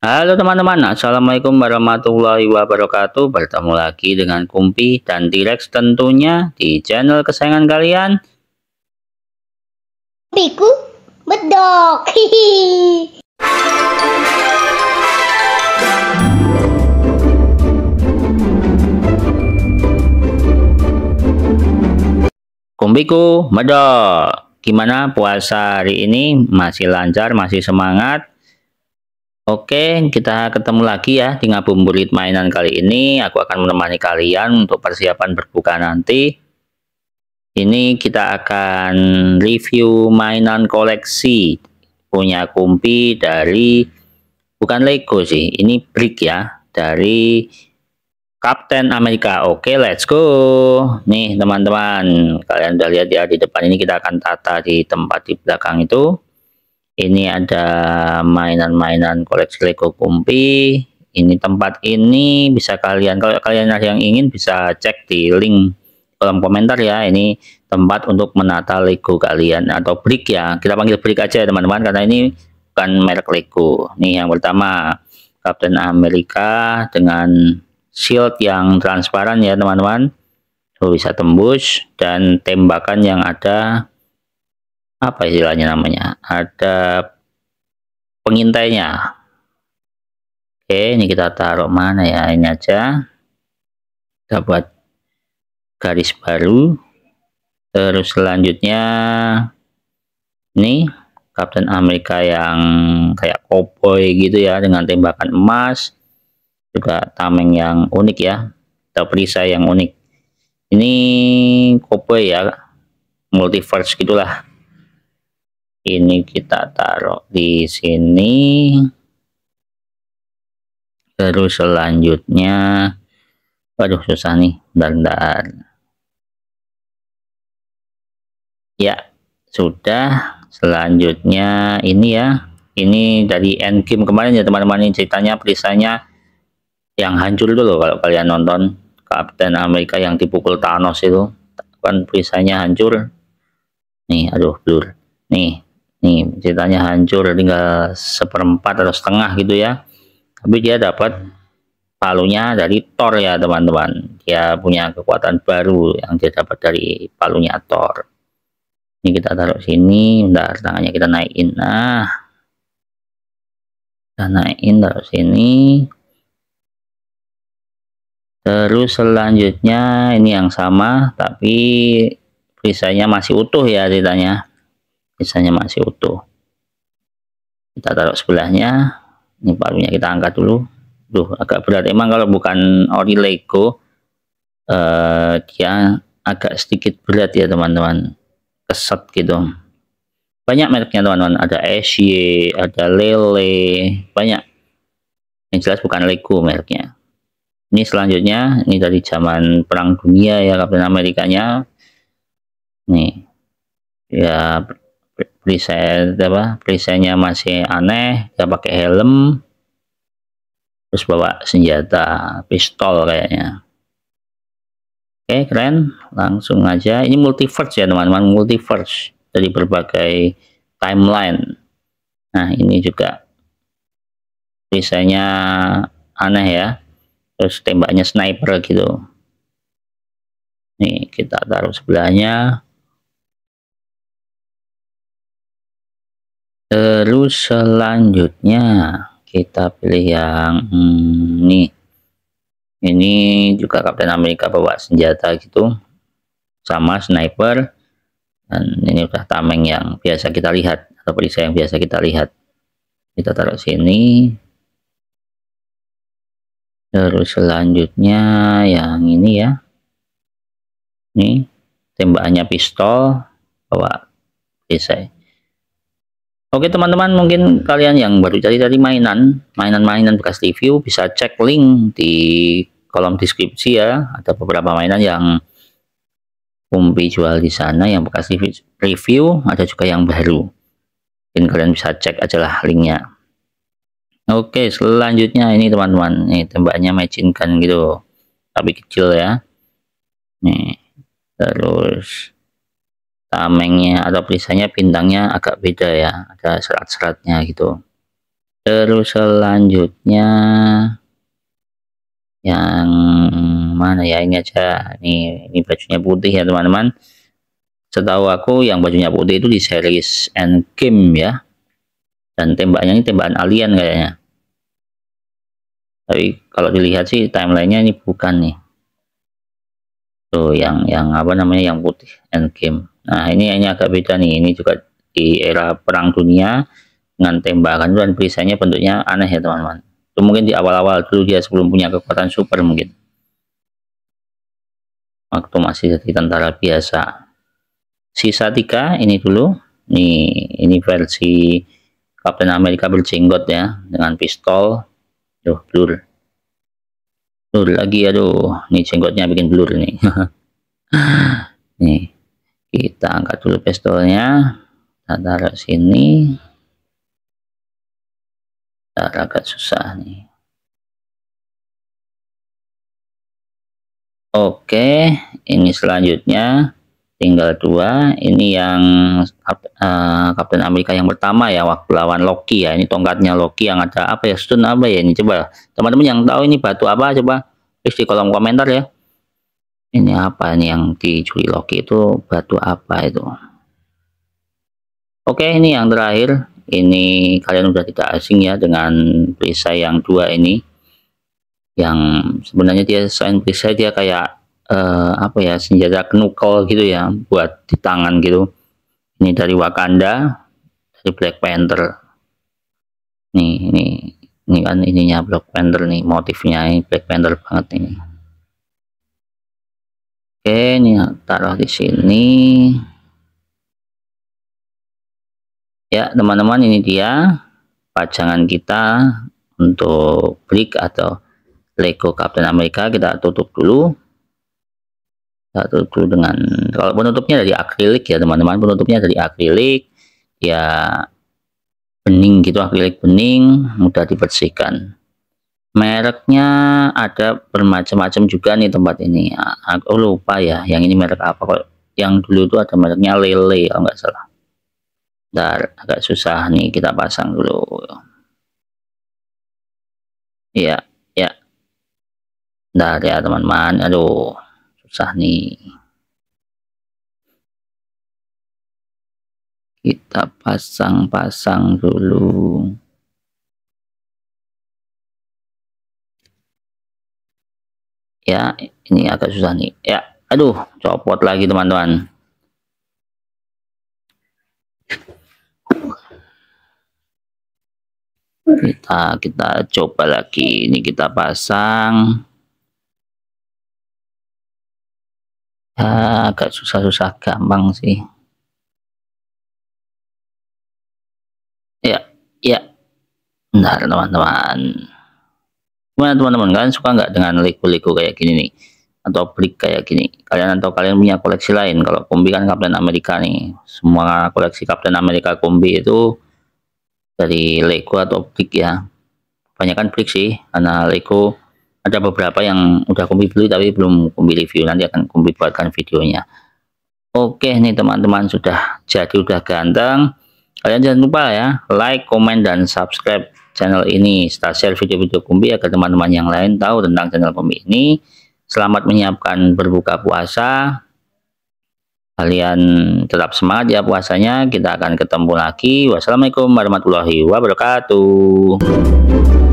Halo teman-teman, Assalamualaikum warahmatullahi wabarakatuh Bertemu lagi dengan Kumpi dan t tentunya di channel kesayangan kalian Piku Bedok Kumpiku Bedok Gimana puasa hari ini? Masih lancar, masih semangat? Oke, kita ketemu lagi ya di ngabuburit mainan kali ini. Aku akan menemani kalian untuk persiapan berbuka nanti. Ini kita akan review mainan koleksi punya Kumpi dari bukan Lego sih, ini brick ya dari Captain Amerika. Oke, let's go. Nih, teman-teman, kalian sudah lihat ya di depan ini kita akan tata di tempat di belakang itu ini ada mainan-mainan koleksi Lego Kumpi ini tempat ini bisa kalian kalau kalian yang ingin bisa cek di link kolom komentar ya ini tempat untuk menata Lego kalian atau brick ya kita panggil brick aja ya teman-teman karena ini bukan merek Lego nih yang pertama Captain America dengan shield yang transparan ya teman-teman tuh bisa tembus dan tembakan yang ada apa istilahnya namanya ada pengintainya oke ini kita taruh mana ya ini aja kita buat garis baru terus selanjutnya ini Kapten Amerika yang kayak koboi gitu ya dengan tembakan emas juga tameng yang unik ya atau perisai yang unik ini koboi ya multiverse gitulah ini kita taruh di sini terus selanjutnya waduh susah nih bentar dan ya sudah selanjutnya ini ya ini dari end kemarin ya teman-teman ini ceritanya perisanya yang hancur dulu kalau kalian nonton Kapten Amerika yang dipukul Thanos itu kan perisanya hancur nih aduh blur nih nih ceritanya hancur tinggal seperempat atau setengah gitu ya tapi dia dapat palunya dari Thor ya teman-teman dia punya kekuatan baru yang dia dapat dari palunya Thor ini kita taruh sini bentar tangannya kita naikin nah kita naikin taruh sini terus selanjutnya ini yang sama tapi perisainya masih utuh ya ceritanya misalnya masih utuh kita taruh sebelahnya ini parunya kita angkat dulu Duh, agak berat emang kalau bukan ori Lego eh, dia agak sedikit berat ya teman-teman keset gitu banyak mereknya teman-teman ada SY ada Lele banyak yang jelas bukan Lego mereknya ini selanjutnya ini dari zaman perang dunia ya Kapten Amerikanya nih ya perisai apa perisainya masih aneh nggak pakai helm terus bawa senjata pistol kayaknya oke keren langsung aja ini multiverse ya teman-teman multiverse dari berbagai timeline nah ini juga perisainya aneh ya terus tembaknya sniper gitu nih kita taruh sebelahnya terus selanjutnya kita pilih yang hmm, ini ini juga Kapten Amerika bawa senjata gitu sama sniper dan ini udah tameng yang biasa kita lihat atau perisai yang biasa kita lihat kita taruh sini terus selanjutnya yang ini ya ini tembakannya pistol bawa perisai Oke teman-teman mungkin kalian yang baru cari-cari mainan mainan-mainan bekas review bisa cek link di kolom deskripsi ya ada beberapa mainan yang Umpi jual di sana yang bekas review ada juga yang baru mungkin kalian bisa cek aja lah linknya Oke selanjutnya ini teman-teman nih tembaknya kan gitu tapi kecil ya nih terus tamengnya atau perisainya bintangnya agak beda ya ada serat-seratnya gitu terus selanjutnya yang mana ya ini aja ini ini bajunya putih ya teman-teman setahu aku yang bajunya putih itu di series Endgame ya dan tembaknya ini tembakan alien kayaknya tapi kalau dilihat sih timelinenya ini bukan nih tuh yang yang apa namanya yang putih Endgame Nah, ini hanya agak beda nih. Ini juga di era perang dunia dengan tembakan dan perisainya bentuknya aneh ya, teman-teman. Itu mungkin di awal-awal dulu dia sebelum punya kekuatan super mungkin. Waktu masih jadi tentara biasa. Sisa tiga ini dulu. Nih, ini versi Captain America berjenggot ya dengan pistol. Duh, blur. Blur lagi aduh. Nih jenggotnya bikin blur nih. nih kita angkat dulu pistolnya kita taruh sini Taruh agak susah nih oke ini selanjutnya tinggal dua ini yang uh, Kapten Amerika yang pertama ya waktu lawan Loki ya ini tongkatnya Loki yang ada apa ya stun apa ya ini coba teman-teman yang tahu ini batu apa coba tulis di kolom komentar ya ini apa ini yang dicuri Loki itu batu apa itu oke ini yang terakhir ini kalian udah tidak asing ya dengan perisai yang dua ini yang sebenarnya dia selain perisai dia kayak eh, apa ya senjata knuckle gitu ya buat di tangan gitu ini dari Wakanda dari Black Panther nih ini ini kan ininya Black Panther nih motifnya ini Black Panther banget ini Oke, ini taruh di sini. Ya, teman-teman ini dia pajangan kita untuk brick atau Lego Captain America kita tutup dulu. Kita tutup dulu dengan kalau penutupnya dari akrilik ya, teman-teman. Penutupnya dari akrilik ya bening gitu akrilik bening mudah dibersihkan mereknya ada bermacam-macam juga nih tempat ini aku lupa ya yang ini merek apa kok yang dulu itu ada mereknya lele kalau nggak salah Bentar, agak susah nih kita pasang dulu ya ya dari ya teman-teman aduh susah nih kita pasang-pasang dulu ya ini agak susah nih ya aduh copot lagi teman-teman kita kita coba lagi ini kita pasang ya, agak susah-susah gampang sih ya ya benar teman-teman gimana teman-teman kalian suka nggak dengan liku-liku kayak gini nih atau brick kayak gini kalian atau kalian punya koleksi lain kalau kombi kan Captain America nih semua koleksi Captain America kombi itu dari Lego atau brick ya kebanyakan brick sih karena Lego ada beberapa yang udah kombi beli tapi belum kombi review nanti akan kombi buatkan videonya oke nih teman-teman sudah jadi udah ganteng kalian jangan lupa ya like comment dan subscribe channel ini. serta share video-video Kumbi agar teman-teman yang lain tahu tentang channel Kumbi ini. Selamat menyiapkan berbuka puasa. Kalian tetap semangat ya puasanya. Kita akan ketemu lagi. Wassalamualaikum warahmatullahi wabarakatuh.